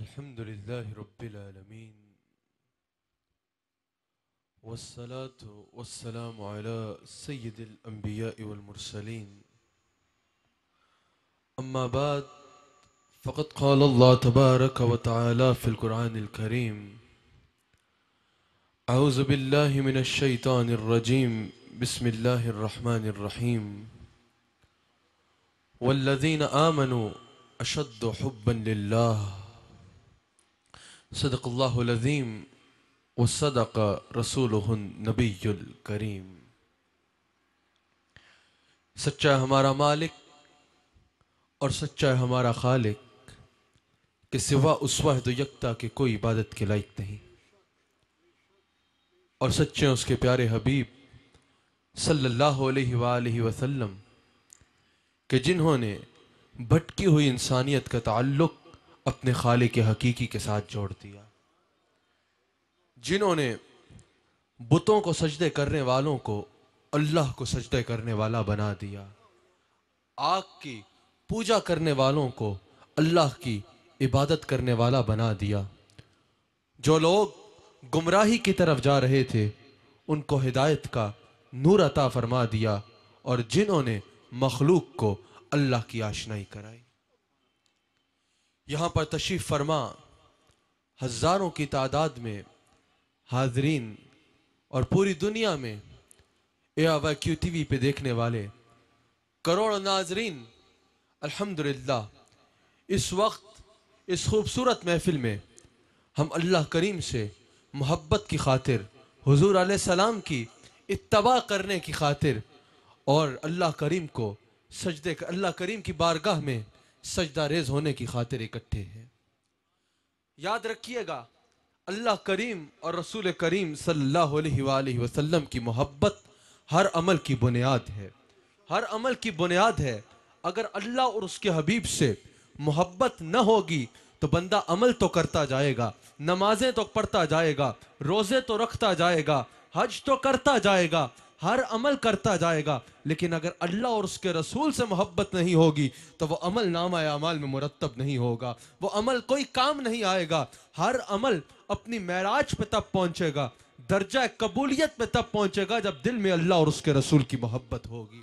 الحمد لله رب العالمين والصلاة والسلام على سيد الأنبياء والمرسلين أما بعد فقد قال الله تبارك وتعالى في القرآن الكريم أعوذ بالله من الشيطان الرجيم بسم الله الرحمن الرحيم والذين آمنوا أشد حبا لله सदक़ल्लाज़ीम व सदक रसूल नबील करीम सच्चा हमारा मालिक और सच्चा है हमारा खालिक के सिवा उस तो यकता के कोई इबादत के लायक नहीं और सच्चे उसके प्यारे हबीब सल्लल्लाहु वसल्लम के जिन्होंने भटकी हुई इंसानियत का ताल्लुक़ अपने खाले के हकीकी के साथ जोड़ दिया जिन्होंने बुतों को सजदे करने वालों को अल्लाह को सजदे करने वाला बना दिया आग की पूजा करने वालों को अल्लाह की इबादत करने वाला बना दिया जो लोग गुमराही की तरफ जा रहे थे उनको हिदायत का नूर अता फरमा दिया और जिन्होंने मखलूक को अल्लाह की आशनाई कराई यहाँ पर तशीफ़ फरमा हज़ारों की तादाद में हाजरीन और पूरी दुनिया में ए आवा क्यू टी वी पर देखने वाले करोड़ नाजरीन अल्हम्दुलिल्लाह इस वक्त इस खूबसूरत महफिल में हम अल्लाह करीम से मोहब्बत की खातिर हजूर सलाम की इतबा करने की खातिर और अल्लाह करीम को सजदे अल्लाह करीम की बारगाह में सजदा रेज होने की खातिर इकट्ठे हैं याद रखिएगा अल्लाह करीम और रसूल करीम सल्लल्लाहु अलैहि वसल्लम की मोहब्बत हर अमल की बुनियाद है हर अमल की बुनियाद है अगर अल्लाह और उसके हबीब से मोहब्बत न होगी तो बंदा अमल तो करता जाएगा नमाजें तो पढ़ता जाएगा रोज़े तो रखता जाएगा हज तो करता जाएगा हर अमल करता जाएगा लेकिन अगर अल्लाह और उसके रसूल से मोहब्बत नहीं होगी तो वह अमल नामा अमाल में मुरतब नहीं होगा वह अमल कोई काम नहीं आएगा हर अमल अपनी महराज पर तब पहुंचेगा दर्जा कबूलियत पे तब पहुंचेगा जब दिल में अल्लाह और उसके रसूल की मोहब्बत होगी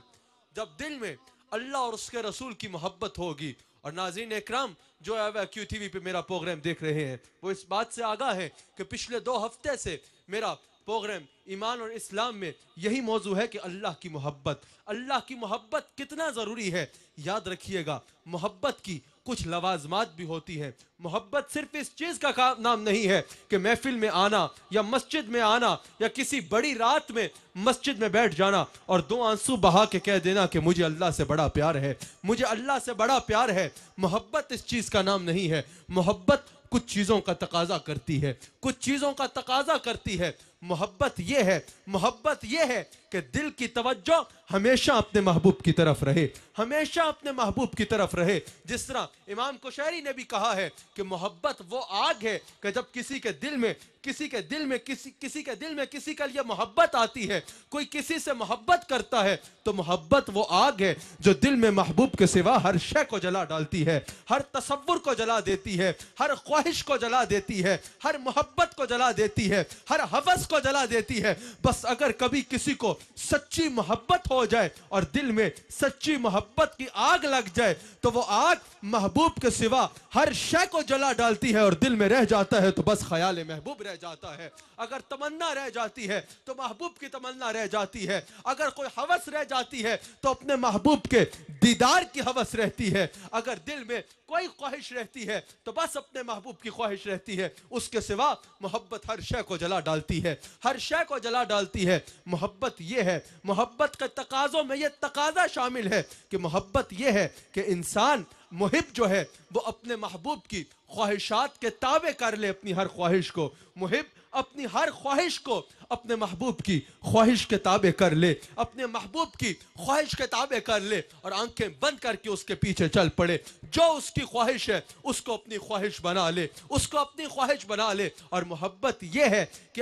जब दिल में अल्लाह और उसके रसूल की मोहब्बत होगी और नाजीन इक्राम जो है वह क्यू टी वी पर मेरा प्रोग्राम देख रहे हैं वो इस बात से आगा है कि पिछले दो हफ्ते से मेरा प्रोग्राम ईमान और इस्लाम में यही मौजू है कि अल्लाह की मोहब्बत अल्लाह की मोहब्बत कितना ज़रूरी है याद रखिएगा मोहब्बत की कुछ लवाजमात भी होती है मोहब्बत सिर्फ इस चीज़ का काम नाम नहीं है कि महफिल में आना या मस्जिद में आना या किसी बड़ी रात में मस्जिद में बैठ जाना और दो आंसू बहा के कह देना कि मुझे अल्लाह से बड़ा प्यार है मुझे अल्लाह से बड़ा प्यार है मोहब्बत इस चीज़ का नाम नहीं है मोहब्बत कुछ चीज़ों का तकाजा करती है कुछ चीज़ों का तकाजा करती है मोहब्बत ये है मोहब्बत ये है कि दिल की तवज्जो हमेशा अपने महबूब की तरफ रहे हमेशा अपने महबूब की तरफ रहे जिस तरह इमाम कुशैरी ने भी कहा है कि मोहब्बत वो आग है कि जब किसी के दिल में किसी के दिल में किसी किसी के दिल में किसी के लिए मोहब्बत आती है कोई किसी से मोहब्बत करता है तो मोहब्बत वो आग है जो दिल में महबूब के सिवा हर शय को जला डालती है हर तस्वुर को जला देती है हर ख्वाहिश को जला देती है हर मोहब्बत को जला देती है हर हवस को जला देती है बस अगर कभी किसी को सच्ची मोहब्बत हो जाए और दिल में सच्ची मोहब्बत की आग लग जाए तो वो आग महबूब के सिवा हर शय को जला डालती है और दिल में रह जाता है तो बस ख्याल महबूब रह जाता है अगर तमन्ना रह जाती है तो महबूब की तमन्ना रह जाती है अगर कोई हवस रह जाती है तो अपने महबूब के दीदार की हवस रहती है अगर दिल में कोई ख्वाहिश रहती है तो बस अपने महबूब की ख्वाहिश रहती है उसके सिवा मोहब्बत हर शय को जला डालती है हर शय को जला डालती है मोहब्बत ये ये है मोहब्बत के तकाज़ों में ये तकाजा शामिल है कि मोहब्बत ये है कि इंसान मुहिब जो है वो अपने महबूब की ख्वाहिशात के ताबे कर ले अपनी हर ख्वाहिश को मुहिब अपनी हर ख्वाहिश को अपने महबूब की ख्वाहिश के ताबे कर ले अपने महबूब की ख्वाहिश के ताबे कर ले और आंखें बंद करके उसके पीछे चल पड़े जो उसकी ख्वाहिश है उसको अपनी ख्वाहिश बना ले उसको अपनी ख्वाहिश बना ले और मोहब्बत यह है कि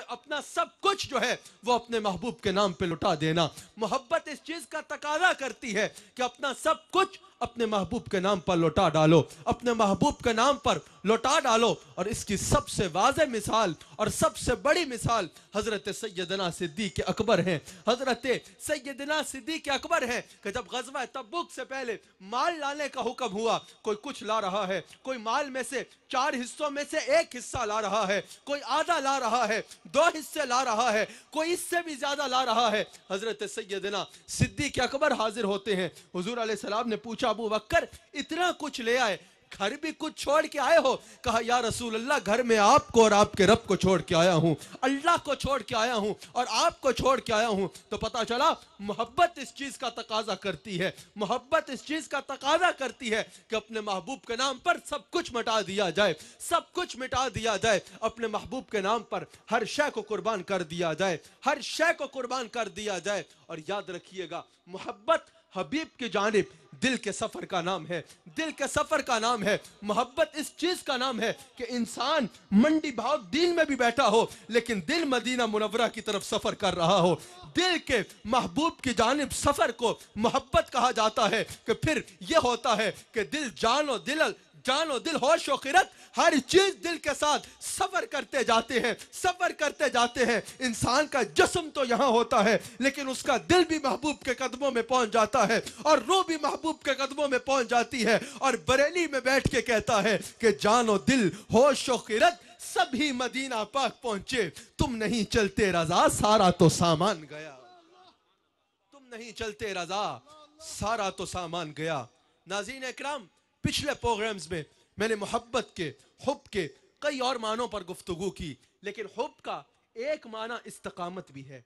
अपना सब कुछ जो है वो अपने महबूब के नाम पे लुटा देना मोहब्बत इस चीज का तकाजा करती है कि अपना सब कुछ अपने महबूब के नाम पर लौटा डालो अपने महबूब के नाम पर लौटा डालो और इसकी सबसे वाज मिसाल और सबसे बड़ी मिसाल हज़रत सैदना सिद्दीक अकबर हैं हज़रत सैदना सिद्दीक अकबर हैं कि जब गजवा तबुक से पहले माल लाने का हुक्म हुआ कोई कुछ ला रहा है कोई माल में से चार हिस्सों में से एक हिस्सा ला रहा है कोई आधा ला रहा है दो हिस्से ला रहा है कोई इससे भी ज़्यादा ला रहा है हज़रत सैदना सिद्दीक अकबर हाजिर होते हैं हजूर सलाम ने पूछा अबू बकर इतना कुछ ले आए घर भी कुछ छोड़ के आए हो कहा या रसूल अल्लाह घर में आपको और आपके रब को छोड़ के आया हूँ अल्लाह को छोड़ के आया हूँ और आपको छोड़ के आया हूँ तो पता चला मोहब्बत इस चीज़ का तकाजा करती है मोहब्बत इस चीज़ का तकाजा करती है कि अपने महबूब के नाम पर सब कुछ मिटा दिया जाए सब कुछ मिटा दिया जाए अपने महबूब के नाम पर हर शय को कुर्बान कर दिया जाए हर शय को कुर्बान कर दिया जाए और याद रखिएगा मोहब्बत हबीब की जानब दिल के सफर का नाम है दिल के सफर का नाम है मोहब्बत इस चीज का नाम है कि इंसान मंडी भाव दिन में भी बैठा हो लेकिन दिल मदीना मुनवरा की तरफ सफर कर रहा हो दिल के महबूब की जानब सफर को मोहब्बत कहा जाता है कि फिर यह होता है कि दिल जानो दिल जानो दिल होश और किरत हर चीज दिल के साथ सफर करते जाते हैं सफर करते जाते हैं इंसान का जस्म तो यहां होता है लेकिन उसका दिल भी महबूब के कदमों में पहुंच जाता है और रूह भी महबूब के कदमों में पहुंच जाती है और बरेली में बैठ के कहता है कि जानो दिल होश और किरत सभी मदीना पाक पहुंचे तुम नहीं चलते रजा सारा तो सामान गया तुम नहीं चलते रजा सारा तो सामान गया नाजीन इक्राम पिछले प्रोग्राम्स में मैंने मोहब्बत के हब के कई और मानों पर गुफ्तु की लेकिन हब का एक माना इस्तकामत भी है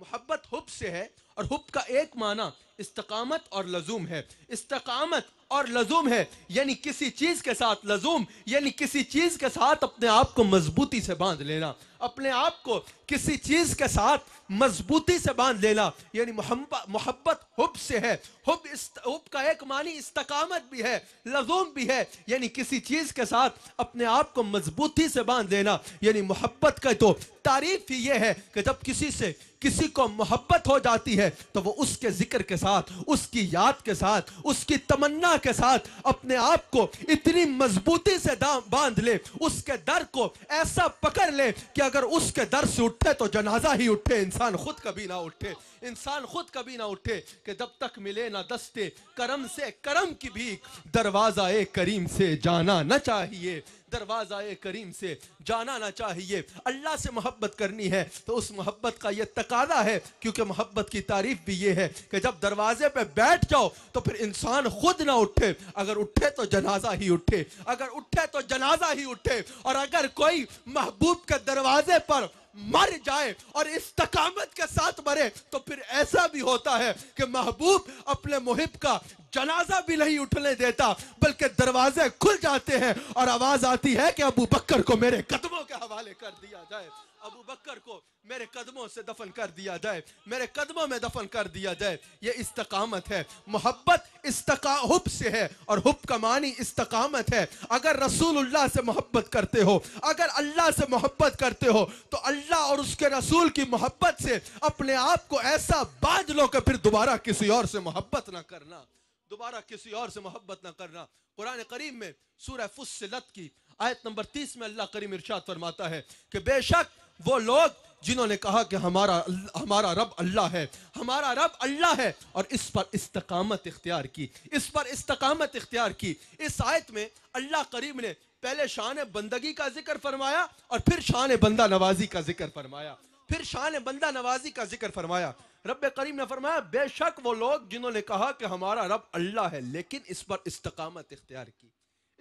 मोहब्बत हुब से है और हुब का एक माना इस्तकामत और लजूम है इस्तकामत और लजूम है यानी किसी चीज़ के साथ लजूम यानी किसी चीज़ के साथ अपने आप को मजबूती से बांध लेना अपने आप को किसी चीज़ के साथ मजबूती से बांध लेना यानी मोहब्बत हुब से है हुब इस हुब का एक मानी इस्तकामत भी है लजूम भी है यानी किसी चीज़ के साथ अपने आप को मजबूती से बांध लेना यानी मोहब्बत का तो तारीफ ही ये है कि जब किसी से किसी को मोहब्बत हो जाती है तो वो उसके जिक्र के साथ उसकी याद के साथ उसकी तमन्ना के साथ अपने आप को इतनी मजबूती से बांध ले उसके दर को ऐसा पकड़ ले कि अगर उसके दर से उठे तो जनाजा ही उठे इंसान इंसान खुद कभी ना उठे इंसान खुद कभी ना उठे कि जब तक मिले ना दस्ते करम से करम की भीख दरवाज़ा करीम से जाना ना चाहिए दरवाज़ा करीम से जाना ना चाहिए अल्लाह से मोहब्बत करनी है तो उस मोहब्बत का ये तकादा है क्योंकि मोहब्बत की तारीफ भी ये है कि जब दरवाजे पे बैठ जाओ तो फिर इंसान खुद ना उठे अगर उठे तो जनाजा ही उठे अगर उठे तो जनाजा ही उठे और अगर कोई महबूब के दरवाजे पर मर जाए और इस तकामत के साथ मरे तो फिर ऐसा भी होता है कि महबूब अपने मुहिब का जनाजा भी नहीं उठने देता बल्कि दरवाजे खुल जाते हैं और आवाज आती है कि अबू बकर को मेरे कदमों के हवाले कर दिया जाए अबू बकर को मेरे कदमों से दफन कर दिया जाए मेरे कदमों में दफन कर दिया जाए ये इस्तकामत है मोहब्बत इस्तकाहुब से है और हुब का मानी इस्तकामत है अगर रसूलुल्लाह से मोहब्बत करते हो अगर अल्लाह से मोहब्बत करते हो तो अल्लाह और उसके रसूल की मोहब्बत से अपने आप को ऐसा बाज लो कि फिर दोबारा किसी और से मोहब्बत ना करना दोबारा किसी और से मोहब्बत ना करना कुरान करीम में सूर्य फुसलत की आयत नंबर तीस में अल्लाह करीम इरशाद फरमाता है कि बेशक वो लोग जिन्होंने कहा कि हमारा हमारा रब अल्लाह है हमारा रब अल्लाह है और इस पर इस्तकामत इख्तियार की इस पर इस्तकामत इख्तियार की इस आयत में अल्लाह करीम ने पहले शान बंदगी का जिक्र फरमाया और फिर शान बंदा नवाजी का जिक्र फरमाया फिर शान बंदा नवाजी का जिक्र फरमाया रब करीम ने फरमाया बेशक वो लोग जिन्होंने कहा कि हमारा रब अल्लाह है लेकिन इस पर इस्तकामत इख्तियार की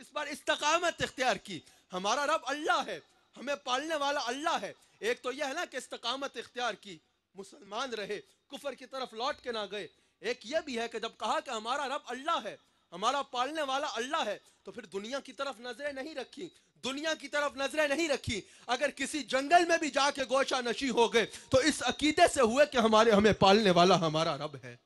इस पर इस्तकामत इख्तियार की हमारा रब अल्लाह है हमें पालने वाला अल्लाह है एक तो यह है ना कि इस्तकामत इख्तियार की मुसलमान रहे कुफर की तरफ लौट के ना गए एक यह भी है कि जब कहा कि हमारा रब अल्लाह है हमारा पालने वाला अल्लाह है तो फिर दुनिया की तरफ नजरें नहीं रखी दुनिया की तरफ नजरें नहीं रखी अगर किसी जंगल में भी जाके गोशा नशी हो गए तो इस अकीदे से हुए कि हमारे हमें पालने वाला हमारा रब है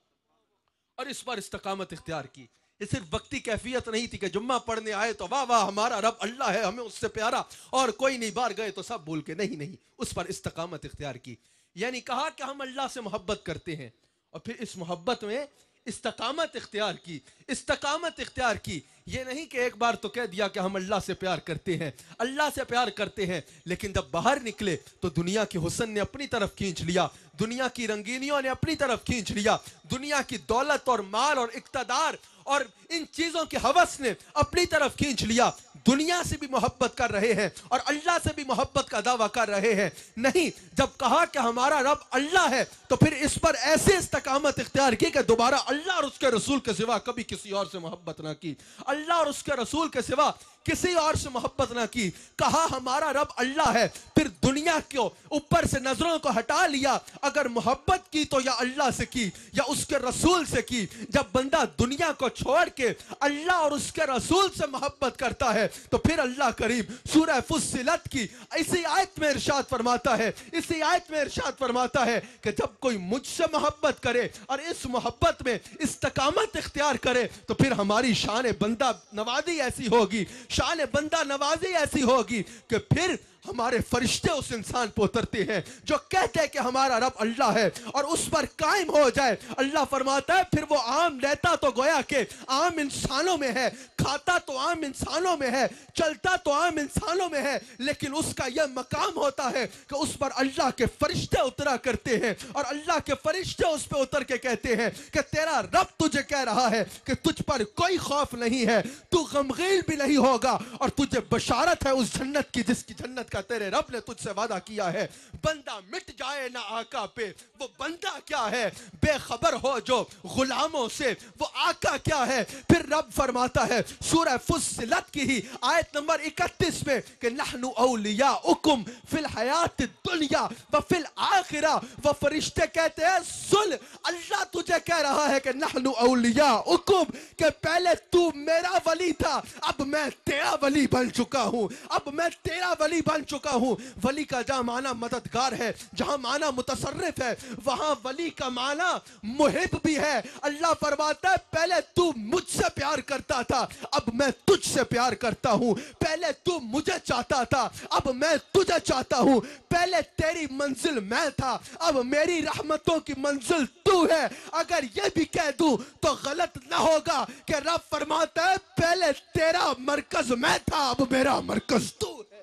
और इस पर इस्तकामत इख्तियार की ये सिर्फ वक्ति कैफियत नहीं थी कि जुम्मा पढ़ने आए तो वाह वाह हमारा रब अल्लाह है हमें उससे प्यारा और कोई नहीं बार गए तो सब बोल के नहीं नहीं उस पर इस्तकामत इख्तियार की यानी कहा कि हम अल्लाह से मोहब्बत करते हैं और फिर इस मोहब्बत में इस्तकामत इख्तियार की इस्तकामत इख्तियार की ये नहीं कि एक बार तो कह दिया कि हम अल्लाह से प्यार करते हैं अल्लाह से प्यार करते हैं लेकिन जब बाहर निकले तो दुनिया के हुसन ने अपनी तरफ खींच लिया दुनिया की रंगीनियों ने अपनी तरफ खींच लिया दुनिया की दौलत और माल और इकतदार और इन चीजों की हवस ने अपनी तरफ खींच लिया दुनिया से भी मोहब्बत कर रहे हैं और अल्लाह से भी मोहब्बत का दावा कर रहे हैं नहीं जब कहा कि हमारा रब अल्लाह है तो फिर इस पर ऐसे इस्तकामत इख्तियार की कि दोबारा अल्लाह और उसके रसूल के सिवा कभी किसी और से मोहब्बत ना की अल्लाह और उसके रसूल के सिवा किसी और से मोहब्बत ना की कहा हमारा रब अल्लाह है फिर दुनिया को ऊपर से नजरों को हटा लिया अगर मोहब्बत की तो या अल्लाह से की या उसके रसूल से की जब बंदा दुनिया को छोड़ के अल्लाह और उसके रसूल से मोहब्बत करता है तो फिर अल्लाह करीब सूरह फुसलत की इसी आयत में इरशाद फरमाता है इसी आयत में इरशाद फरमाता है कि जब कोई मुझसे मोहब्बत करे और इस मोहब्बत में इस्तकामत इख्तियार करे तो फिर हमारी शान बंदा नवादी ऐसी होगी शान बंदा नवाजी ऐसी होगी कि फिर हमारे फरिश्ते उस इंसान पर उतरते हैं जो कहते हैं कि हमारा रब अल्लाह है और उस पर कायम हो जाए अल्लाह फरमाता है फिर वो आम रहता तो गोया के आम इंसानों में है खाता तो आम इंसानों में है चलता तो आम इंसानों में है लेकिन उसका यह मकाम होता है कि उस पर अल्लाह के फरिश्ते उतरा करते हैं और अल्लाह के फरिश्ते उस पर उतर के कहते हैं कि तेरा रब तुझे कह रहा है कि तुझ पर कोई खौफ नहीं है तू गमगीन भी नहीं होगा और तुझे बशारत है उस जन्नत की जिसकी जन्नत का तेरे रब ने तुझसे वादा किया है बंदा मिट जाए ना आका पे वो बंदा क्या है बेखबर हो जो गुलामों से वो आका क्या है फिर रब फरमाता है सूरह फुस्सिलत की ही आयत नंबर 31 में कि नहनु औलिया उकुम फिल हयात दुनिया व फिल आखिरा व फरिश्ते कहते हैं सुन अल्लाह तुझे कह रहा है कि नहनु औलिया उकुम के पहले तू मेरा वली था अब मैं तेरा वली बन चुका हूँ अब मैं तेरा वली बन चुका हूँ वली का जहाँ माना मददगार है जहाँ माना मुतसरफ है वहाँ वली का माना मुहिब भी है अल्लाह फरमाता है पहले तू मुझसे प्यार करता था अब मैं तुझसे प्यार करता हूं पहले तू मुझे चाहता था अब मैं तुझे चाहता हूं पहले तेरी मंजिल मैं था अब मेरी रहमतों की मंजिल तू है अगर ये भी कह दू तो गलत ना होगा कि रब फरमाता है पहले तेरा मरकज मैं था अब मेरा मरकज तू है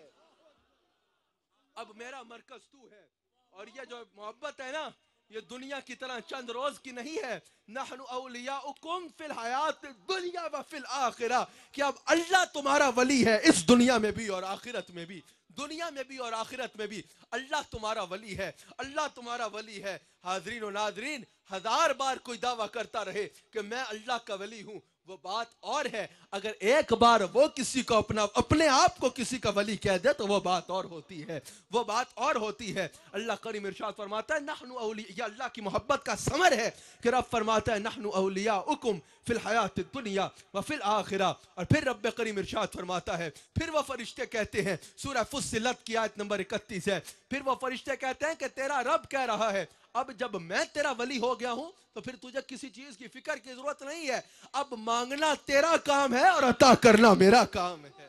अब मेरा मरकज तू है और ये जो मोहब्बत है ना ये दुनिया की तरह चंद रोज की नहीं है नहनु अलिया फिल हयात दुनिया व फिल आखिरा कि अब अल्लाह तुम्हारा वली है इस दुनिया में भी और आखिरत में भी दुनिया में भी और आखिरत में भी अल्लाह तुम्हारा वली है अल्लाह तुम्हारा वली है हाजरीन और नाजरीन हजार बार कोई दावा करता रहे कि मैं अल्लाह का वली हूँ वो बात और है अगर एक बार वो किसी को अपना अपने आप को किसी का वली कह दे तो वो बात और होती है वो बात और होती है अल्लाह करीम इरशाद फरमाता है नहनु अलिया अल्लाह की मोहब्बत का समर है कि रब फरमाता है नहनु अलिया उकुम फिल हयात दुनिया व फिल आखिरा और फिर रब करीम इरशाद फरमाता है फिर वह फरिश्ते कहते हैं सूर्य फुसलत की आयत नंबर इकतीस है फिर वह फरिश्ते कहते हैं कि तेरा रब कह रहा है अब जब मैं तेरा वली हो गया हूं तो फिर तुझे किसी चीज की फिक्र की जरूरत नहीं है अब मांगना तेरा काम है और अता करना मेरा काम है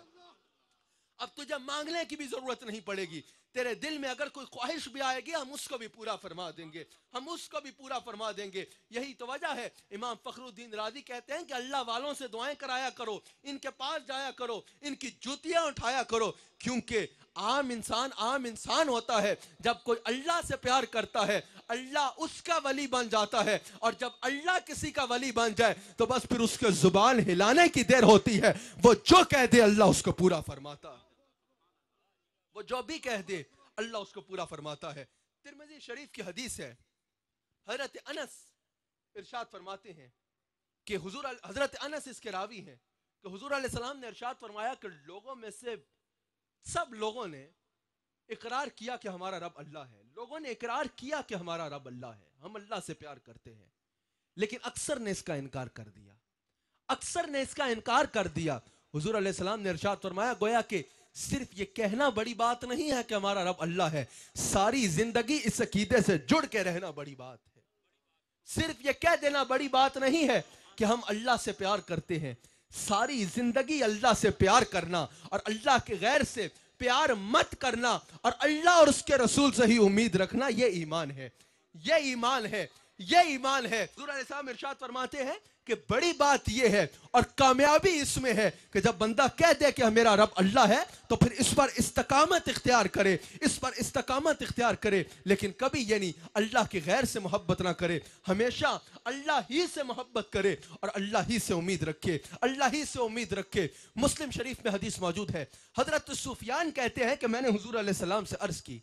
अब तुझे मांगने की भी जरूरत नहीं पड़ेगी तेरे दिल में अगर कोई ख्वाहिश भी आएगी हम उसको भी पूरा फरमा देंगे हम उसको भी पूरा फरमा देंगे यही तो वजह है इमाम फखरुद्दीन राजी कहते हैं कि अल्लाह वालों से दुआएं कराया करो इनके पास जाया करो इनकी जूतियां उठाया करो क्योंकि आम इंसान आम इंसान होता है जब कोई अल्लाह से प्यार करता है अल्लाह उसका वली बन जाता है और जब अल्लाह किसी का वली बन जाए तो बस फिर उसके ज़ुबान हिलाने की देर होती है वो जो कह दे अल्लाह उसको पूरा फरमाता है वो जो भी कह दे अल्लाह उसको पूरा फरमाता है तिरमजी शरीफ की हदीस है हजरत अनस इरशाद फरमाते हैं कि हुजूर हजरत अनस इसके रावी हैं कि हुजूर सलाम ने इरशाद फरमाया कि लोगों में से सब लोगों ने इकरार किया कि हमारा रब अल्लाह है लोगों ने इकरार किया कि हमारा रब अल्लाह है हम अल्लाह से प्यार करते हैं लेकिन अक्सर ने इसका इनकार कर दिया अक्सर ने इसका इनकार कर दिया हुजूर सलाम ने इरशाद फरमाया गोया कि सिर्फ ये कहना बड़ी बात नहीं है कि हमारा रब अल्लाह है सारी जिंदगी इस अकीदे से जुड़ के रहना बड़ी बात है सिर्फ ये कह देना बड़ी बात नहीं है कि हम अल्लाह से प्यार करते हैं सारी जिंदगी अल्लाह से प्यार करना और अल्लाह के गैर से प्यार मत करना और अल्लाह और उसके रसूल से ही उम्मीद रखना यह ईमान है यह ईमान है ये ईमान है इरशाद फरमाते हैं कि बड़ी बात यह है और कामयाबी इसमें है कि जब बंदा कह दे कि मेरा रब अल्लाह है तो फिर इस पर इस्तकामत इख्तियार करे इस पर इस्तकामत इख्तियार करे लेकिन कभी ये नहीं अल्लाह के गैर से मोहब्बत ना करे हमेशा अल्लाह ही से मोहब्बत करे और अल्लाह ही से उम्मीद रखे अल्लाह ही से उम्मीद रखे मुस्लिम शरीफ में हदीस मौजूद है हजरत सूफियान कहते हैं कि मैंने हजूर सलाम से अर्ज की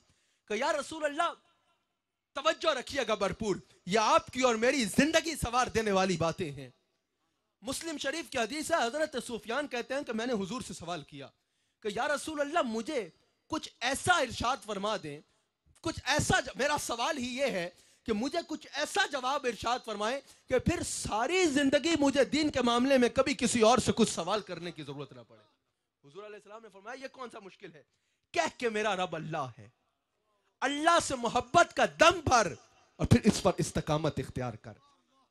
यार रसूल अल्लाह तवज्जो रखिएगा भरपूर यह आपकी और मेरी जिंदगी सवार देने वाली बातें हैं मुस्लिम शरीफ की हदीस है हजरत सूफियान कहते हैं कि मैंने हुजूर से सवाल किया कि या रसूल अल्लाह मुझे कुछ ऐसा इरशाद फरमा दें कुछ ऐसा मेरा सवाल ही ये है कि मुझे कुछ ऐसा जवाब इरशाद फरमाएं कि फिर सारी जिंदगी मुझे दीन के मामले में कभी किसी और से कुछ सवाल करने की जरूरत ना पड़े हजूर ने फरमाया ये कौन सा मुश्किल है कह के मेरा रब अल्लाह है अल्लाह से मोहब्बत का दम भर और फिर इस पर इस्तकामत इख्तियार कर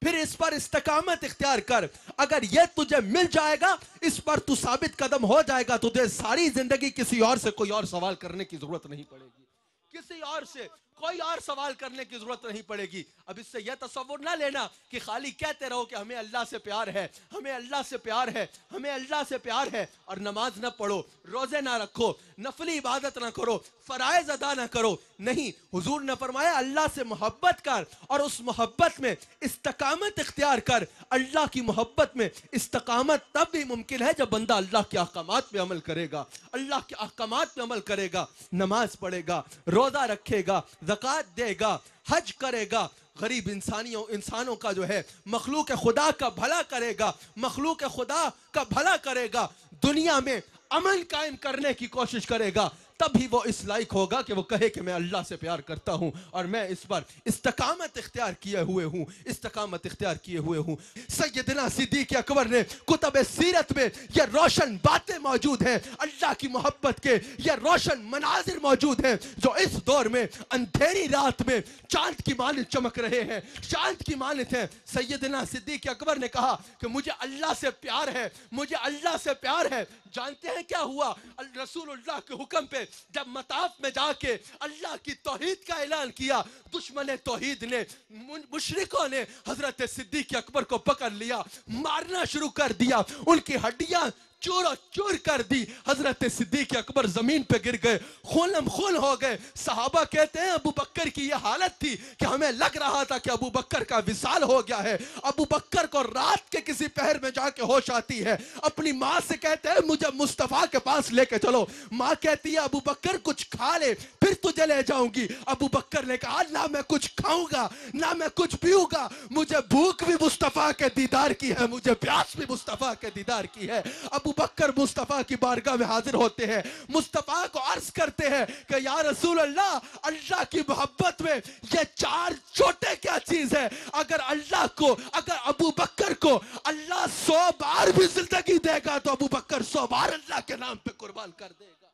फिर इस पर इस्तकामत इख्तियार कर अगर यह तुझे मिल जाएगा इस पर तू साबित कदम हो जाएगा तुझे सारी जिंदगी किसी और से कोई और सवाल करने की जरूरत नहीं पड़ेगी किसी और से कोई और सवाल करने की जरूरत नहीं पड़ेगी अब इससे यह तस्वुर ना लेना कि खाली कहते रहो कि हमें अल्लाह से प्यार है हमें अल्लाह से प्यार है हमें अल्लाह से प्यार है और नमाज ना पढ़ो रोजे ना रखो नफली इबादत ना करो फरज अदा ना करो नहीं हुजूर ने फरमाया अल्लाह से मोहब्बत कर और उस मोहब्बत में इस्तकामत इख्तियार कर अल्लाह की मोहब्बत में इस्तकामत तब भी मुमकिन है जब बंदा अल्लाह के अहकाम पर अमल करेगा अल्लाह के अहकाम पर अमल करेगा नमाज पढ़ेगा रोज़ा रखेगा जक़ात देगा हज करेगा गरीब इंसानियों इंसानों का जो है मखलूक खुदा का भला करेगा मखलूक खुदा का भला करेगा दुनिया में अमन कायम करने की कोशिश करेगा तभी वो इस लायक होगा कि वो कहे कि मैं अल्लाह से प्यार करता हूँ और मैं इस पर इस्तकामत इख्तियार किए हुए हूँ इस्तकामत इख्तियार किए हुए हूँ सैदना सिद्दीक अकबर ने कुतब सीरत में यह रोशन बातें मौजूद हैं अल्लाह की मोहब्बत के यह रोशन मनाजिर मौजूद हैं जो इस दौर में अंधेरी रात में चांद की मानद चमक रहे हैं चांद की मानद हैं सैदना सिद्दीक अकबर ने कहा कि मुझे अल्लाह से प्यार है मुझे अल्लाह से प्यार है जानते हैं क्या हुआ रसूलुल्लाह के हुक्म पे जब मताफ में जाके अल्लाह की तोहद का ऐलान किया दुश्मन तोहिद ने मुशरकों ने हजरत सिद्दीक अकबर को पकड़ लिया मारना शुरू कर दिया उनकी हड्डियां चोरा चोर कर दी हजरत सिद्दीक अकबर जमीन पे गिर गए खोलम खोल हो गए साहबा कहते हैं अबू बकर की यह हालत थी कि हमें लग रहा था कि अबू बकर का विशाल हो गया है अबू बकर को रात के किसी पहर में जाके होश आती है अपनी माँ से कहते हैं मुझे मुस्तफ़ा के पास लेके चलो माँ कहती है अबू बकर कुछ खा ले फिर तुझे ले जाऊंगी अबू बकर ने कहा ना मैं कुछ खाऊंगा ना मैं कुछ पीऊंगा मुझे भूख भी मुस्तफ़ा के दीदार की है मुझे प्यास भी मुस्तफ़ा के दीदार की है अबू बकर मुस्तफ़ा की बारगाह में हाजिर होते हैं मुस्तफ़ा को अर्ज करते हैं कि या रसूल अल्लाह अल्लाह की मोहब्बत में ये चार छोटे क्या चीज़ है अगर अल्लाह को अगर अबू बकर को अल्लाह सौ बार भी जिंदगी देगा तो अबू बकर सौ बार अल्लाह के नाम पे कुर्बान कर देगा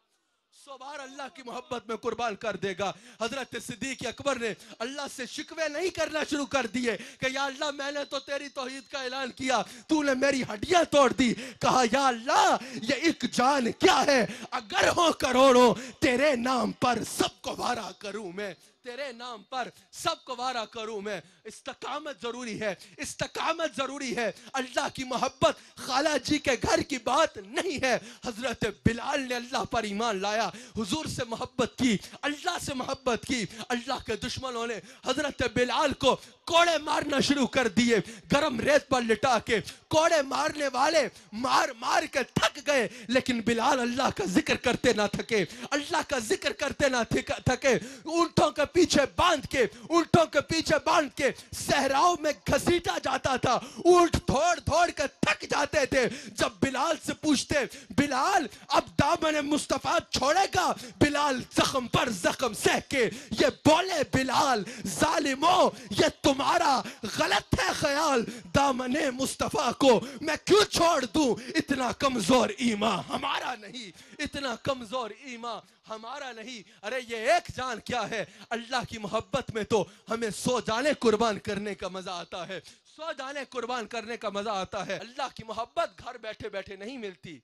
सौ तो बार अल्लाह की मोहब्बत में कुर्बान कर देगा हजरत सिद्दीक अकबर ने अल्लाह से शिकवे नहीं करना शुरू कर दिए कि या अल्लाह मैंने तो तेरी तोहहीद का ऐलान किया तूने मेरी हड्डियां तोड़ दी कहा या अल्लाह ये एक जान क्या है अगर हो करोड़ों तेरे नाम पर सबको वारा करूं मैं तेरे नाम पर सब वारा करूं मैं इस्तकामत जरूरी है इस्तकामत जरूरी है अल्लाह की मोहब्बत खाला जी के घर की बात नहीं है हजरत बिलाल ने अल्लाह पर ईमान लाया हुजूर से मोहब्बत की अल्लाह से मोहब्बत की अल्लाह के दुश्मनों ने हजरत बिलाल को कोड़े मारना शुरू कर दिए गरम रेत पर लिटा के कोड़े मारने वाले मार मार के थक गए लेकिन बिलाल अल्लाह का जिक्र करते ना थके अल्लाह का जिक्र करते ना थके ऊंटों के पीछे बांध के ऊंटों के पीछे बांध के सहराओं में घसीटा जाता था ऊंट थोड़ थोड़ कर थक जाते थे जब बिलाल से पूछते बिलाल अब दामन मुस्तफ़ा छोड़ेगा बिलाल जख्म पर जख्म सह के ये बोले बिलाल जालिमो ये तुम तुम्हारा गलत है ख्याल दामने मुस्तफ़ा को मैं क्यों छोड़ दूं इतना कमज़ोर ईमा हमारा नहीं इतना कमज़ोर ईमा हमारा नहीं अरे ये एक जान क्या है अल्लाह की मोहब्बत में तो हमें सो जाने कुर्बान करने का मज़ा आता है सो जाने कुर्बान करने का मज़ा आता है अल्लाह की मोहब्बत घर बैठे बैठे नहीं मिलती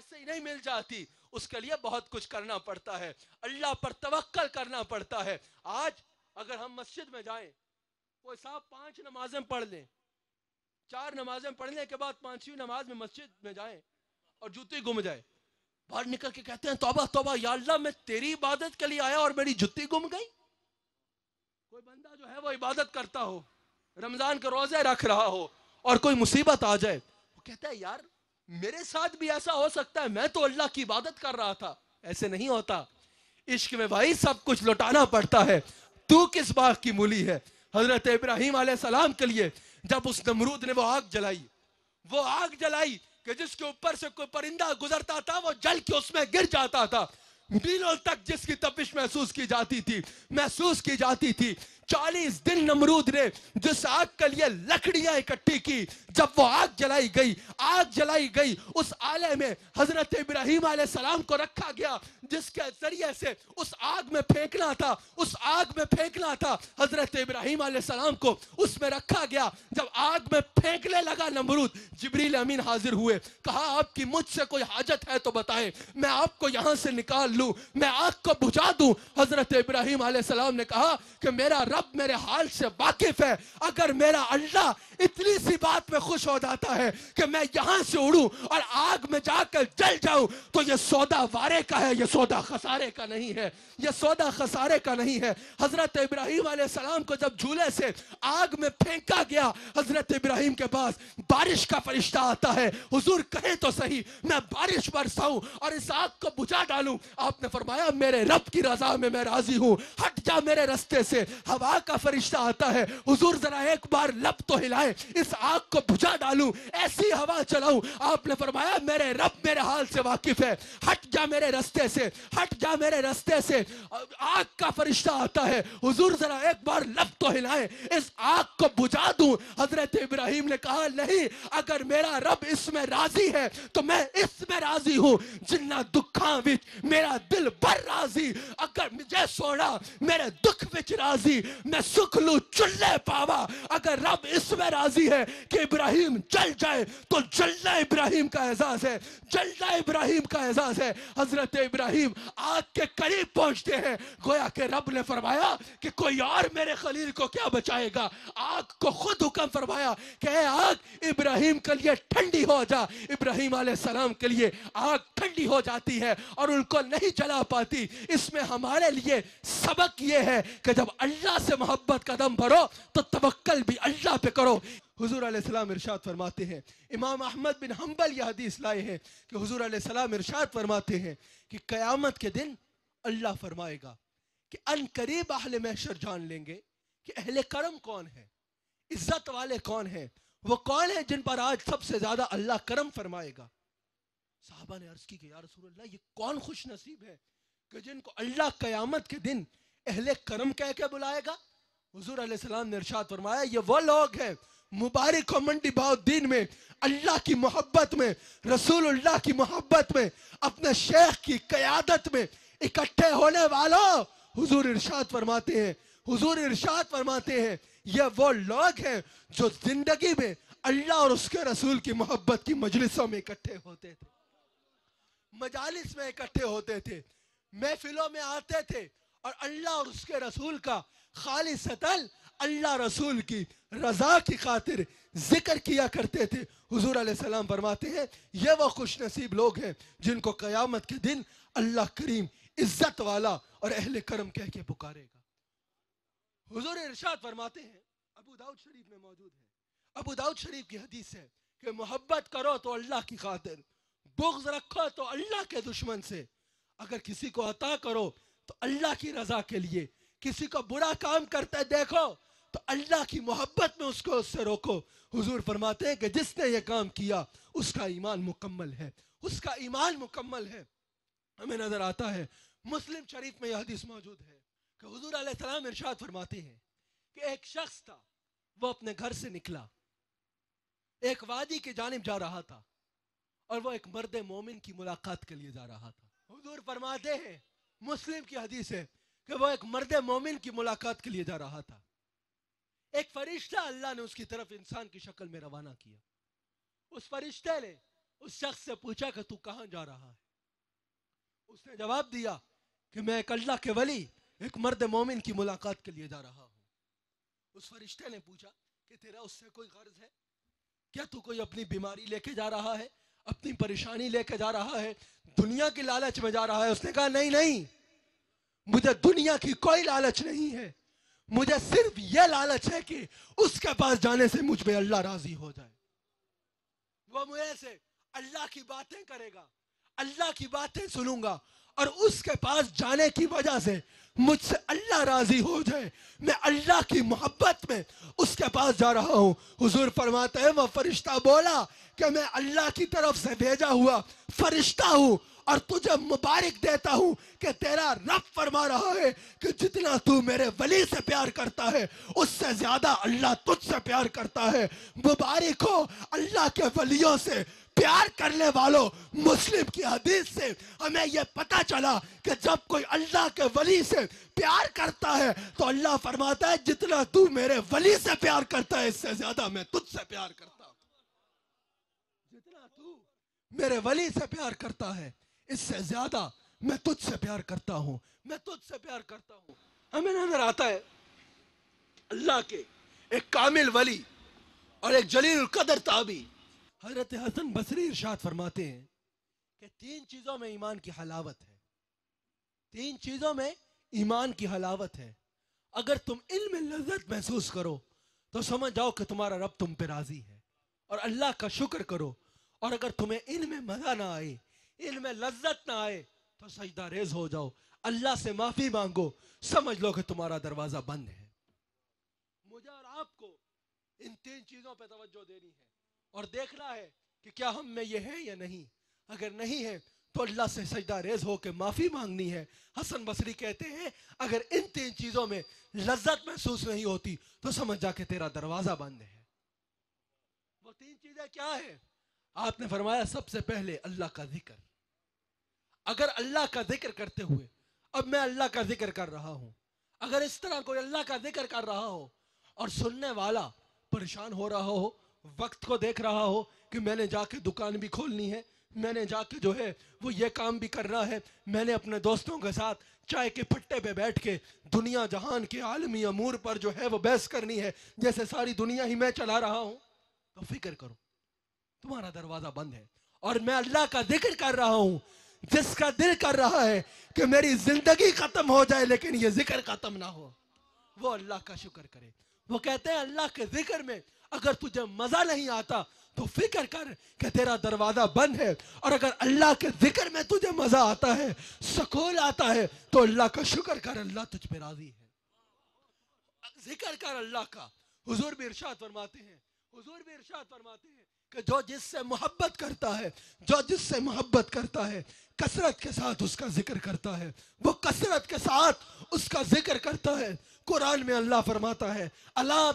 ऐसे ही नहीं मिल जाती उसके लिए बहुत कुछ करना पड़ता है अल्लाह पर तवक्कल करना पड़ता है आज अगर हम मस्जिद में जाएं वो साहब पांच नमाजें पढ़ लें चार नमाजें पढ़ने के बाद पांचवी नमाज में मस्जिद में जाए और जूती गुम जाए बाहर निकल के कहते हैं तोबा तोबा या मैं तेरी इबादत के लिए आया और मेरी जूती गुम गई कोई बंदा जो है वो इबादत करता हो रमजान के रोजे रख रहा हो और कोई मुसीबत आ जाए वो कहता है यार मेरे साथ भी ऐसा हो सकता है मैं तो अल्लाह की इबादत कर रहा था ऐसे नहीं होता इश्क में भाई सब कुछ लौटाना पड़ता है तू किस बाग की मूली है हजरत इब्राहिम सलाम के लिए जब उस नमरूद ने वो आग जलाई वो आग जलाई कि जिसके ऊपर से कोई परिंदा गुजरता था वो जल के उसमें गिर जाता था मीलों तक जिसकी तपिश महसूस की जाती थी महसूस की जाती थी चालीस दिन नमरूद ने जिस आग के लिए लकड़ियां इकट्ठी की जब वो आग जलाई गई आग जलाई गई उस आले में हजरत इब्राहिम सलाम को रखा गया जिसके जरिए से उस आग में फेंकना था उस आग में फेंकना था हजरत इब्राहिम सलाम को उसमें रखा गया जब आग में फेंकने लगा नमरूद जबरील अमीन हाजिर हुए कहा आपकी मुझसे कोई हाजत है तो बताए मैं आपको यहां से निकाल लू मैं आग को बुझा दू हजरत इब्राहिम सलाम ने कहा कि मेरा रब मेरे हाल से वाकिफ है अगर मेरा अल्लाह इतनी सी बात में खुश हो जाता है कि मैं यहां से उड़ू और आग में जाकर जल जाऊं तो ये सौदा वारे का है ये सौदा खसारे का नहीं है ये सौदा खसारे का नहीं है हजरत इब्राहिम सलाम को जब झूले से आग में फेंका गया हजरत इब्राहिम के पास बारिश का फरिश्ता आता है हुजूर कहे तो सही मैं बारिश बरसाऊं और इस आग को बुझा डालू आपने फरमाया मेरे रब की रजा में मैं राजी हूं हट जा मेरे रस्ते से हवा का फरिश्ता आता है हुजूर जरा एक बार लब तो हिलाए इस आग को बुझा डालूं ऐसी हवा चलाऊं आपने फरमाया मेरे रब मेरे हाल से वाकिफ है हट जा मेरे रस्ते से हट जा मेरे रस्ते से आग का फरिश्ता आता है हुजूर जरा एक बार लब तो हिलाए इस आग को बुझा दूं हजरत इब्राहिम ने कहा नहीं अगर मेरा रब इसमें राजी है तो मैं इसमें राजी हूं जिन्ना दुखा मेरा दिल भर राजी अगर मुझे सोना मेरे दुख विच राजी मैं सुख लू चुल्ले पावा अगर रब इसमें राजी है कि इब्राहिम जल जाए तो जलना इब्राहिम का एहसास है जलना इब्राहिम का एहसास है हजरत इब्राहिम आग के करीब पहुंचते हैं गोया के रब ने फरमाया कि कोई और मेरे खलील को क्या बचाएगा आग को खुद हुक्म फरमाया कि आग इब्राहिम के लिए ठंडी हो जा इब्राहिम सलाम के लिए आग ठंडी हो जाती है और उनको नहीं जला पाती इसमें हमारे लिए सबक ये है कि जब अल्लाह से मोहब्बत का दम भरो तो तवक्ल भी अल्लाह पे करो हजूर आसमाम इरशाद फरमाते हैं इमाम अहमद बिन हम्बल यह हदीस लाए हैं कि हजूर आसमाम इरशाद फरमाते हैं कि क़यामत के दिन अल्लाह फरमाएगा कि अन करीब अहल मैशर जान लेंगे कि अहल करम कौन है इज्जत वाले कौन है वो कौन है जिन पर आज सबसे ज़्यादा अल्लाह करम फरमाएगा साहबा ने अर्ज़ की कि यार रसूल ये कौन खुश नसीब है कि जिनको अल्लाह क़यामत के दिन अहले कर्म कह के बुलाएगा हजूर अलैहिस्सलाम ने इरशाद फरमाया ये वो लोग हैं मुबारक हो मंडी बाउद्दीन में अल्लाह की मोहब्बत में रसूलुल्लाह की मोहब्बत में अपने शेख की क़यादत में इकट्ठे होने वालों हुजूर इरशाद फरमाते हैं हुजूर इरशाद फरमाते हैं ये वो लोग हैं जो जिंदगी में अल्लाह और उसके रसूल की मोहब्बत की मजलिसों में इकट्ठे होते थे मजालिस में इकट्ठे होते थे महफिलों में आते थे और अल्लाह और उसके रसूल का खाली सतल अल्लाह रसूल की रजा की खातिर जिक्र किया करते थे हजूर सलाम फरमाते हैं यह वह खुश नसीब लोग हैं जिनको क़यामत के दिन अल्लाह करीम इज्जत वाला और अहल करम कह के पुकारेगा हजूर इर्शाद फरमाते हैं अबू दाऊद शरीफ में मौजूद है अबू दाऊद शरीफ की हदीस है कि मोहब्बत करो तो अल्लाह की खातिर बुग्ज रखो तो अल्लाह के दुश्मन से अगर किसी को अता करो तो अल्लाह की रजा के लिए किसी को बुरा काम करते देखो तो अल्लाह की मोहब्बत में उसको उससे रोको हुजूर फरमाते हैं कि जिसने ये काम किया उसका ईमान मुकम्मल है उसका ईमान मुकम्मल है हमें नज़र आता है मुस्लिम शरीफ में यह हदीस मौजूद है कि हुजूर सलाम इरशाद फरमाते हैं कि एक शख्स था वो अपने घर से निकला एक वादी की जानब जा रहा था और वो एक मर्द मोमिन की मुलाकात के लिए जा रहा था हुजूर फरमाते हैं मुस्लिम की हदीस है कि वह एक मर्द मोमिन की मुलाकात के लिए जा रहा था एक फरिश्ता अल्लाह ने उसकी तरफ इंसान की शक्ल में रवाना किया उस फरिश्ते ने उस शख्स से पूछा कि तू कहाँ जा रहा है उसने जवाब दिया कि मैं एक अल्लाह के वली एक मर्द मोमिन की मुलाकात के लिए जा रहा हूँ उस फरिश्ते ने पूछा कि तेरा उससे कोई गर्ज है क्या तू कोई अपनी बीमारी लेके जा रहा है अपनी परेशानी लेके जा रहा है दुनिया की लालच में जा रहा है उसने कहा नहीं नहीं मुझे दुनिया की कोई लालच नहीं है मुझे सिर्फ यह लालच है कि उसके पास जाने से मुझ पर अल्लाह राजी हो जाए वो मुझे से अल्लाह की बातें करेगा अल्लाह की बातें सुनूंगा और उसके पास जाने की वजह से मुझसे अल्लाह राजी हो जाए मैं अल्लाह की मोहब्बत में उसके पास जा रहा हूँ हुजूर फरमाते हैं वह फरिश्ता बोला कि मैं अल्लाह की तरफ से भेजा हुआ फरिश्ता हूँ और तुझे मुबारक देता हूँ कि तेरा रब फरमा रहा है कि जितना तू मेरे वली से प्यार करता है उससे ज़्यादा अल्लाह तुझसे प्यार करता है मुबारक हो अल्लाह के वलियों से प्यार करने वालों मुस्लिम की हदीस से हमें यह पता चला कि जब कोई अल्लाह के वली से प्यार करता है तो अल्लाह फरमाता है जितना तू मेरे वली से प्यार करता है इससे ज्यादा मैं तुझसे प्यार करता हूं जितना तू मेरे वली से प्यार करता है इससे ज्यादा मैं तुझसे प्यार करता हूं मैं तुझसे प्यार करता हूं हमें नजर आता है अल्लाह के एक कामिल वली और एक जलील कदर ताबी हजरत हसन बसरी इर्शाद फरमाते हैं कि तीन चीज़ों में ईमान की हलावत है तीन चीज़ों में ईमान की हलावत है अगर तुम इल्म लज्जत महसूस करो तो समझ जाओ कि तुम्हारा रब तुम पे राज़ी है और अल्लाह का शुक्र करो और अगर तुम्हें इल्म मज़ा ना आए इल्म लज्जत ना आए तो सजदा रेज हो जाओ अल्लाह से माफ़ी मांगो समझ लो कि तुम्हारा दरवाज़ा बंद है मुझे और आपको इन तीन चीज़ों पर तवज्जो देनी है और देखना है कि क्या हम में ये है या नहीं अगर नहीं है तो अल्लाह से सजदा रेज होकर माफ़ी मांगनी है हसन बसरी कहते हैं अगर इन तीन चीज़ों में लज्जत महसूस नहीं होती तो समझ जाके तेरा दरवाज़ा बंद है वो तीन चीज़ें क्या है आपने फरमाया सबसे पहले अल्लाह का जिक्र अगर अल्लाह का जिक्र करते हुए अब मैं अल्लाह का जिक्र कर रहा हूं अगर इस तरह कोई अल्लाह का जिक्र कर रहा हो और सुनने वाला परेशान हो रहा हो वक्त को देख रहा हो कि मैंने जाके दुकान भी खोलनी है मैंने जाके जो है वो ये काम भी कर रहा है मैंने अपने दोस्तों के साथ चाय के पट्टे पे बैठ के दुनिया जहान के आलमी अमूर पर जो है वो बहस करनी है जैसे सारी दुनिया ही मैं चला रहा हूँ तो फिक्र करो तुम्हारा दरवाज़ा बंद है और मैं अल्लाह का जिक्र कर रहा हूँ जिसका दिल कर रहा है कि मेरी जिंदगी ख़त्म हो जाए लेकिन ये जिक्र ख़त्म ना हो वो अल्लाह का शुक्र करे वो कहते हैं अल्लाह के जिक्र में अगर तुझे मजा नहीं आता तो फिक्र कर कि तेरा दरवाज़ा बंद है और अगर अल्लाह के जिक्र में तुझे मज़ा आता है सकोल आता है तो अल्लाह का शुक्र कर अल्लाह तुझ पर राजी है जिक्र कर अल्लाह का हुजूर भी इरशाद फरमाते हैं हुजूर भी इरशाद फरमाते हैं कि जो जिससे मोहब्बत करता है जो जिससे मोहब्बत करता है कसरत के साथ उसका जिक्र करता है वो कसरत के साथ उसका जिक्र करता है कुरान में अल्लाह फरमाता है अल्लाह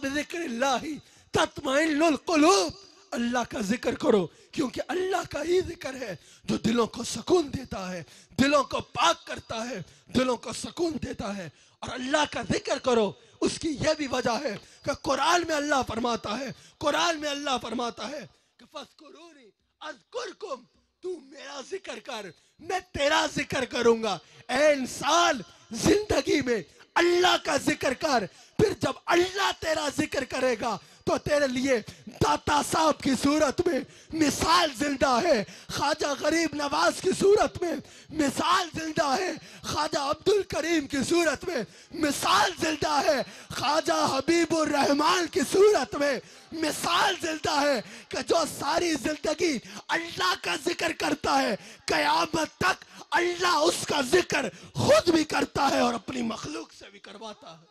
तत्माइनकलूब अल्लाह का जिक्र करो क्योंकि अल्लाह का ही जिक्र है जो दिलों को सुकून देता है दिलों को पाक करता है दिलों को सुकून देता है और अल्लाह का जिक्र करो उसकी यह भी वजह है कि कुरान में अल्लाह फरमाता है कुरान में अल्लाह फरमाता है कि फसकुरूनी अजकुरकुम तू मेरा जिक्र कर मैं तेरा जिक्र करूंगा ए इंसान जिंदगी में अल्लाह का जिक्र कर फिर जब अल्लाह तेरा जिक्र करेगा तो तेरे लिए दाता साहब की सूरत में मिसाल जिंदा है ख्वाजा गरीब नवाज की सूरत में मिसाल जिंदा है ख्वाजा अब्दुल करीम की सूरत में मिसाल जिंदा है ख्वाजा हबीबुर रहमान की सूरत में मिसाल जिंदा है कि जो सारी जिंदगी अल्लाह का जिक्र करता है कयामत तक अल्लाह उसका जिक्र खुद भी करता है और अपनी मखलूक से भी करवाता है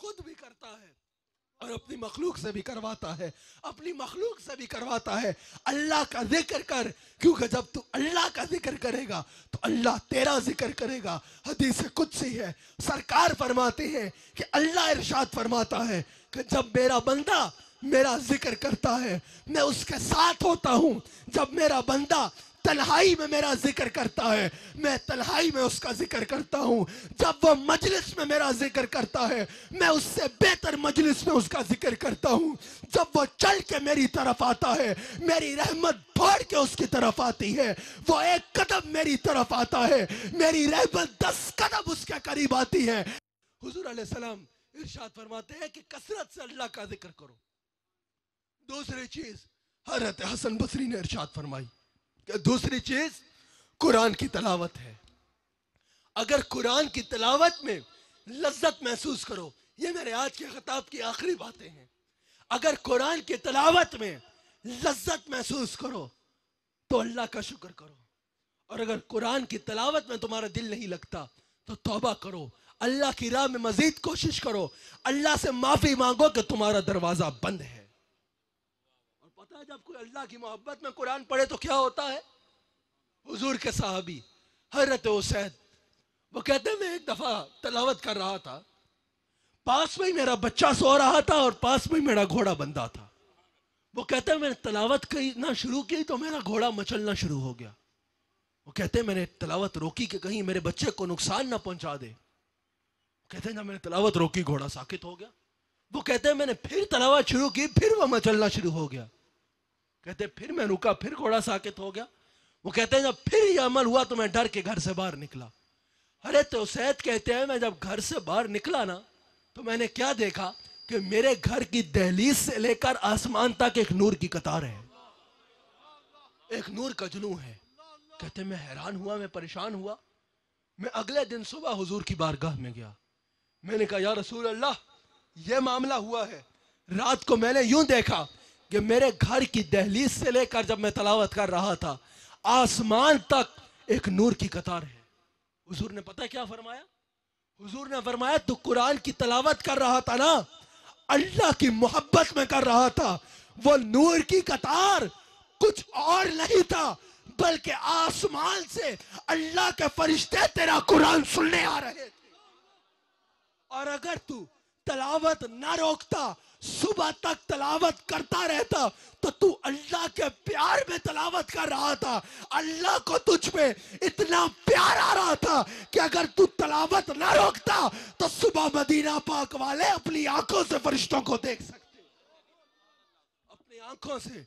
खुद भी करता है और अपनी मखलूक से भी करवाता है अपनी मखलूक से भी करवाता है अल्लाह का जिक्र कर क्योंकि जब तू अल्लाह का जिक्र करेगा तो अल्लाह तेरा जिक्र करेगा हदीस कुछ सी है सरकार फरमाते हैं कि अल्लाह इरशाद फरमाता है कि जब मेरा बंदा मेरा जिक्र करता है मैं उसके साथ होता हूँ जब मेरा बंदा तलहाई में मेरा जिक्र करता है मैं तलहाई में उसका जिक्र करता हूँ जब वो मजलिस में मेरा जिक्र करता है मैं उससे बेहतर मजलिस में उसका जिक्र करता हूँ जब वो चल के मेरी तरफ आता है मेरी रहमत भाड़ के उसकी तरफ आती है वो एक कदम मेरी तरफ आता है मेरी रहमत दस कदम उसके करीब आती है हजूर सलाम इर्शाद फरमाते हैं कि कसरत से अल्लाह का जिक्र करो दूसरी चीज हजरत हसन बसरी ने इर्शाद फरमाई दूसरी चीज कुरान की तलावत है अगर कुरान की तलावत में लज्जत महसूस करो ये मेरे आज के खिताब की आखिरी बातें हैं अगर कुरान की तलावत में लज्जत महसूस करो तो अल्लाह का शुक्र करो और अगर कुरान की तलावत में तुम्हारा दिल नहीं लगता तो तौबा करो अल्लाह की राह में मजीद कोशिश करो अल्लाह से माफी मांगो कि तुम्हारा दरवाजा बंद है है जब कोई अल्लाह की मोहब्बत में कुरान पढ़े तो क्या होता है हजूर के साहबी हरत हुसैन वो कहते मैं एक दफ़ा तलावत कर रहा था पास में ही मेरा बच्चा सो रहा था और पास में ही मेरा घोड़ा बंदा था वो कहते मैंने तलावत ना शुरू की तो मेरा घोड़ा मचलना शुरू हो गया वो कहते मैंने तलावत रोकी कि कहीं मेरे बच्चे को नुकसान ना पहुंचा दे कहते ना मैंने तलावत रोकी घोड़ा साकित हो गया वो कहते मैंने फिर तलावत शुरू की फिर वह मचलना शुरू हो गया कहते फिर मैं रुका फिर घोड़ा साकित हो गया वो कहते हैं जब फिर ये अमल हुआ तो मैं डर के घर से बाहर निकला अरे तो सैद कहते हैं मैं जब घर से बाहर निकला ना तो मैंने क्या देखा कि मेरे घर की दहलीज से लेकर आसमान तक एक नूर की कतार है एक नूर का जुनू है कहते मैं हैरान हुआ मैं परेशान हुआ मैं अगले दिन सुबह हुजूर की बारगाह में गया मैंने कहा यार रसूल अल्लाह यह मामला हुआ है रात को मैंने यूं देखा कि मेरे घर की दहलीज से लेकर जब मैं तलावत कर रहा था आसमान तक एक नूर की कतार है हुजूर ने पता क्या फरमाया हुजूर ने फरमाया तो कुरान की तलावत कर रहा था ना अल्लाह की मोहब्बत में कर रहा था वो नूर की कतार कुछ और नहीं था बल्कि आसमान से अल्लाह के फरिश्ते तेरा कुरान सुनने आ रहे थे और अगर तू तलावत ना रोकता सुबह तक तलावत करता रहता तो तू अल्लाह के प्यार में तलावत कर रहा था अल्लाह को तुझ पे इतना प्यार आ रहा था कि अगर तू तलावत ना रोकता तो सुबह मदीना पाक वाले अपनी आंखों से फरिश्तों को देख सकते अपनी आंखों से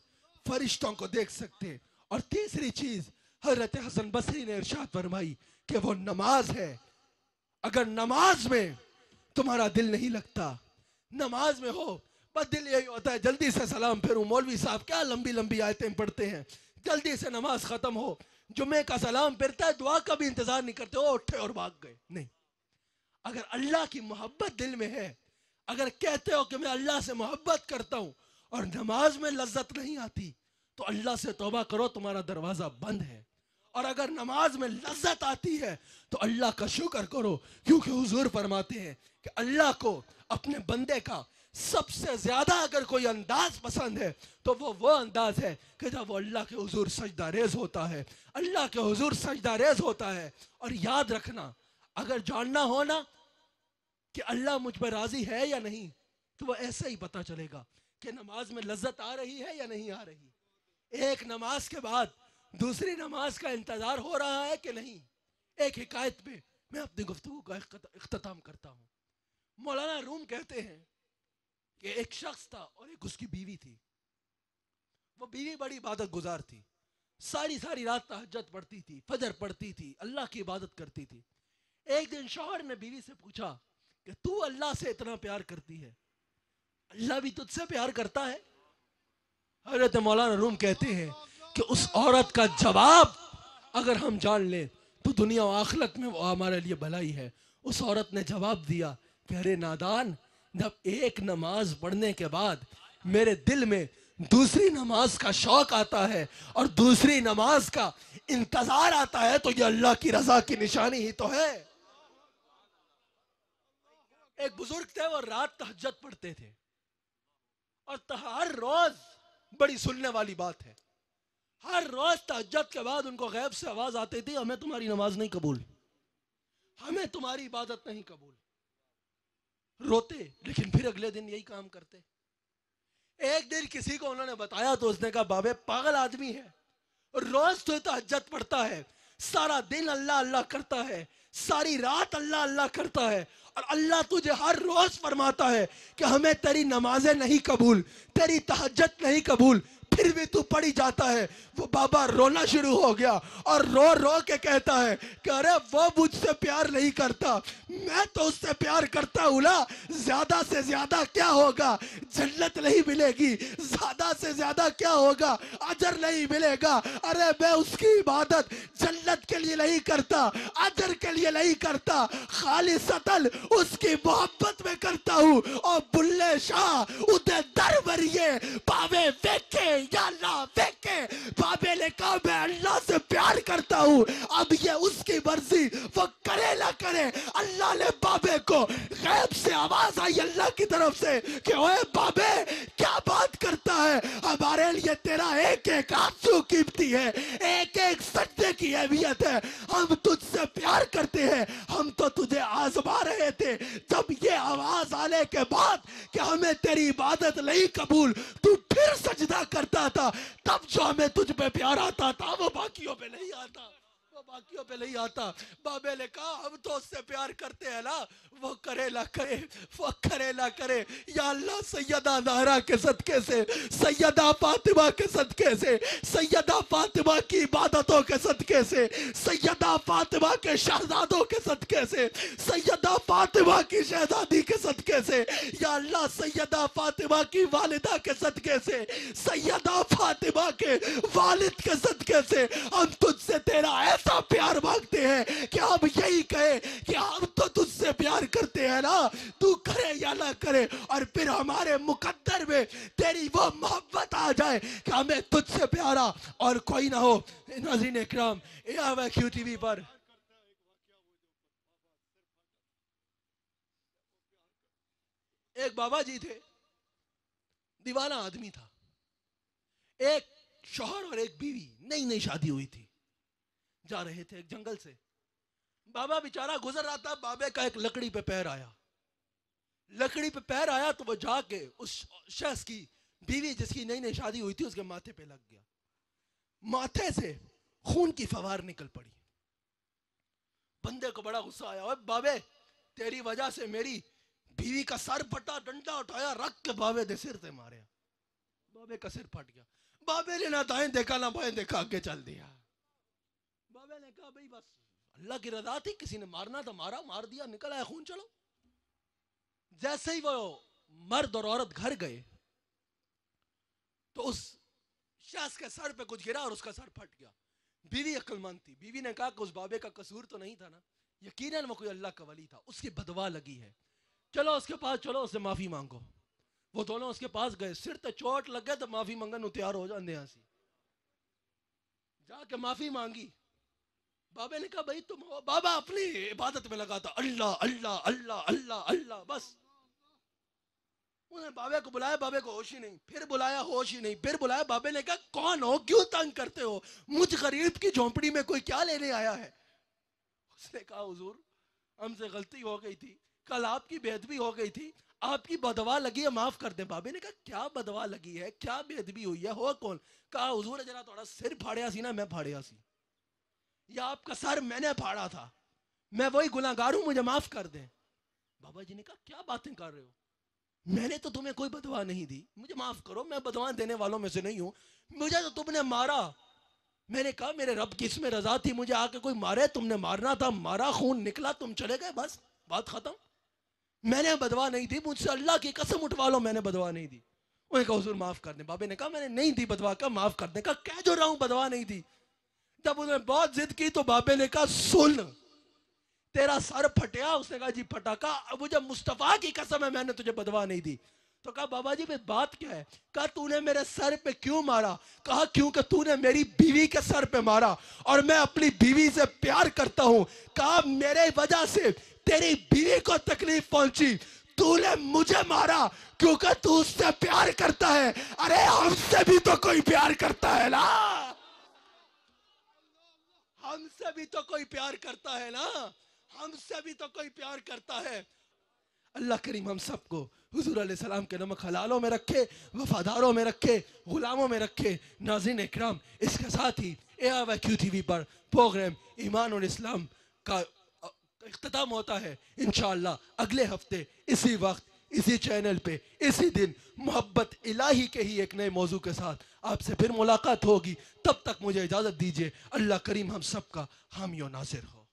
फरिश्तों को देख सकते और तीसरी चीज हजरत हसन बसरी ने इर्शाद फरमाई कि वो नमाज है अगर नमाज में तुम्हारा दिल नहीं लगता नमाज में हो बस दिल यही होता है जल्दी से सलाम फिर मौलवी साहब क्या लंबी लंबी आयतें पढ़ते हैं जल्दी से नमाज ख़त्म हो जुमे का सलाम फिरता है दुआ का भी इंतज़ार नहीं करते हो उठे और भाग गए नहीं अगर अल्लाह की मोहब्बत दिल में है अगर कहते हो कि मैं अल्लाह से मोहब्बत करता हूँ और नमाज में लज्जत नहीं आती तो अल्लाह से तोबा करो तुम्हारा दरवाज़ा बंद है और अगर नमाज में लज्जत आती है तो अल्लाह का शुक्र करो क्योंकि हुजूर फरमाते हैं कि अल्लाह को अपने बंदे का सबसे ज्यादा अगर कोई अंदाज पसंद है तो वो वो अंदाज है कि जब वो अल्लाह के हजूर सजदा रेज होता है अल्लाह के हजूर सजदा रेज होता है और याद रखना अगर जानना हो ना कि अल्लाह मुझ पर राजी है या नहीं तो वह ऐसे ही पता चलेगा कि नमाज में लज्जत आ रही है या नहीं आ रही एक नमाज के बाद दूसरी नमाज का इंतजार हो रहा है कि नहीं एक हिकायत में मैं अपनी गुफ्तु का अख्ताम करता हूँ मौलाना रूम कहते हैं कि एक शख्स था और एक उसकी बीवी थी वो बीवी बड़ी इबादत गुजार थी सारी सारी रात तहजत पढ़ती थी फजर पढ़ती थी अल्लाह की इबादत करती थी एक दिन शोहर ने बीवी से पूछा कि तू अल्लाह से इतना प्यार करती है अल्लाह भी तुझसे प्यार करता है हजरत मौलाना रूम कहते हैं कि उस औरत का जवाब अगर हम जान लें तो दुनिया आखलत में वो हमारे लिए भलाई है उस औरत ने जवाब दिया कि अरे नादान जब एक नमाज पढ़ने के बाद मेरे दिल में दूसरी नमाज का शौक आता है और दूसरी नमाज का इंतजार आता है तो ये अल्लाह की रजा की निशानी ही तो है एक बुजुर्ग थे वो रात तहजत पढ़ते थे और हर रोज बड़ी सुनने वाली बात है हर रोज तहजत के बाद उनको गैब से आवाज आती थी हमें तुम्हारी नमाज नहीं कबूल हमें तुम्हारी इबादत नहीं कबूल रोते लेकिन फिर अगले दिन यही काम करते एक दिन किसी को उन्होंने बताया तो उसने कहा बाबे पागल आदमी है रोज तो तहजत पड़ता है सारा दिन अल्लाह अल्लाह करता है सारी रात अल्लाह अल्लाह करता है और अल्लाह तुझे हर रोज फरमाता है कि हमें तेरी नमाजें नहीं कबूल तेरी तहजत नहीं कबूल फिर भी तू पढ़ी जाता है वो बाबा रोना शुरू हो गया और रो रो के कहता है कि अरे वो मुझसे प्यार नहीं करता मैं तो उससे प्यार करता हूँ ना ज्यादा से ज्यादा क्या होगा जन्नत नहीं मिलेगी ज्यादा से ज्यादा क्या होगा अजर नहीं मिलेगा अरे मैं उसकी इबादत जन्नत के लिए नहीं करता अजर के लिए नहीं करता खाली सतल उसकी मोहब्बत में करता हूँ और बुल्ले शाह उदय दर भरिए पावे देखे या ना देखे बाबेल का मैं अल्लाह से प्यार करता हूँ अब ये उसकी मर्जी वो करे ना करे अल्लाह ने बाबे को गैब से आवाज आई अल्लाह की तरफ से कि ओए बाबे क्या बात करता है हमारे लिए तेरा एक एक आंसू कीमती है एक एक सज्जे की अहमियत है हम तुझसे प्यार करते हैं हम तो तुझे आजमा रहे थे जब ये आवाज आने के बाद कि हमें तेरी इबादत नहीं कबूल तू फिर सजदा करता था तब जो हमें तुझ पे प्यार आता था वो बाकियों पे नहीं आता बाकियों पे नहीं आता बाबे ने कहा हम तो उससे प्यार करते हैं ना वो करे ना करे वो करे ना करे या अल्लाह सैयदा नारा के सदके से सैयदा फातिमा के सदके से सैयदा फातिमा की इबादतों के सदके से सैयदा फातिमा के शहजादों के सदके से सैयदा फातिमा की शहजादी के सदके से या अल्लाह सैयदा फातिमा की वालिदा के सदके से सैयदा फातिमा के वालिद के सदके से हम तुझसे तेरा ऐसा ऐसा प्यार मांगते हैं कि आप यही कहे कि हम तो तुझसे प्यार करते हैं ना तू करे या ना करे और फिर हमारे मुकद्दर में तेरी वो मोहब्बत आ जाए कि हमें तुझसे प्यारा और कोई ना हो नजीन इक्राम क्यू टीवी पर एक बाबा जी थे दीवाना आदमी था एक शोहर और एक बीवी नई नई शादी हुई थी जा रहे थे एक जंगल से बाबा बेचारा गुजर रहा था बाबे का एक लकड़ी पे पैर आया लकड़ी पे पैर आया तो वो जाके उस शख्स की बीवी जिसकी नई नई शादी हुई थी उसके माथे पे लग गया माथे से खून की फवार निकल पड़ी बंदे को बड़ा गुस्सा आया और बाबे तेरी वजह से मेरी बीवी का सर फटा डंडा उठाया रख के बाबे दे सिर से मारे बाबे का सिर फट गया बाबे ने ना दाएं देखा ना बाएं देखा आगे चल दिया मैंने कहा भाई बस अल्लाह की रजा थी किसी ने मारना था मारा मार दिया निकल आया खून चलो जैसे ही वो मर्द और औरत घर गए तो उस शख्स के सर पे कुछ गिरा और उसका सर फट गया बीवी अक्लमंद थी बीवी ने कहा कि उस बाबे का कसूर तो नहीं था ना यकीनन वो कोई अल्लाह का वली था उसकी बदवा लगी है चलो उसके पास चलो उससे माफ़ी मांगो वो दोनों उसके पास गए सिर तो चोट लग गए तो माफ़ी मंगन तैयार हो जाते हैं जाके माफ़ी मांगी बाबे ने कहा भाई तुम हो बाबा अपनी इबादत में लगा था अल्लाह अल्लाह अल्लाह अल्लाह अल्लाह बस उन्होंने बाबे को बुलाया बाबे को होश ही नहीं फिर बुलाया होश ही नहीं फिर बुलाया बाबे ने कहा कौन हो क्यों तंग करते हो मुझ गरीब की झोंपड़ी में कोई क्या लेने आया है उसने कहा हुजूर हमसे गलती हो गई थी कल आपकी बेदबी हो गई थी आपकी बदवा लगी है माफ कर दे बाबे ने कहा क्या बदवा लगी है क्या बेदबी हुई है हो कौन कहा हुजूर जरा थोड़ा सिर फाड़िया सी ना मैं फाड़िया सी या आपका सर मैंने फाड़ा था मैं वही गुनागार हूं मुझे माफ कर दें बाबा जी ने कहा क्या बातें कर रहे हो मैंने तो तुम्हें कोई बदवा नहीं दी मुझे माफ करो मैं बदवा देने वालों में से नहीं हूं मुझे तो तुमने मारा मैंने कहा मेरे रब किस में रजा थी मुझे आके कोई मारे तुमने मारना था मारा खून निकला तुम चले गए बस बात खत्म मैंने बदवा नहीं दी मुझसे अल्लाह की कसम उठवा लो मैंने बदवा नहीं दी उन्हें कहा माफ कर दे बाबे ने कहा मैंने नहीं दी बदवा का माफ कर दे कहा कह जो रहा हूं बदवा नहीं दी जब उसने बहुत जिद की तो बाबे ने कहा सुन तेरा सर फटिया उसने कहा जी फटा कहा मुझे मुस्तफ़ा की कसम है मैंने तुझे बदवा नहीं दी तो कहा बाबा जी मेरी बात क्या है कहा तूने मेरे सर पे क्यों मारा कहा क्योंकि तूने मेरी बीवी के सर पे मारा और मैं अपनी बीवी से प्यार करता हूं कहा मेरे वजह से तेरी बीवी को तकलीफ पहुंची तूने मुझे मारा क्योंकि तू उससे प्यार करता है अरे हमसे भी तो कोई प्यार करता है ना हमसे भी तो कोई प्यार करता है ना हमसे भी तो कोई प्यार करता है अल्लाह करीम हम सबको हजूर सलाम के नमक हलालों में रखे वफादारों में रखे गुलामों में रखे नाजिन इकराम इसके साथ ही A I Q T V पर प्रोग्राम ईमान और इस्लाम का अख्ताम होता है इन अगले हफ्ते इसी वक्त इसी चैनल पे इसी दिन मोहब्बत इलाही के ही एक नए मौजू के साथ आपसे फिर मुलाकात होगी तब तक मुझे इजाज़त दीजिए अल्लाह करीम हम सब का नासिर हो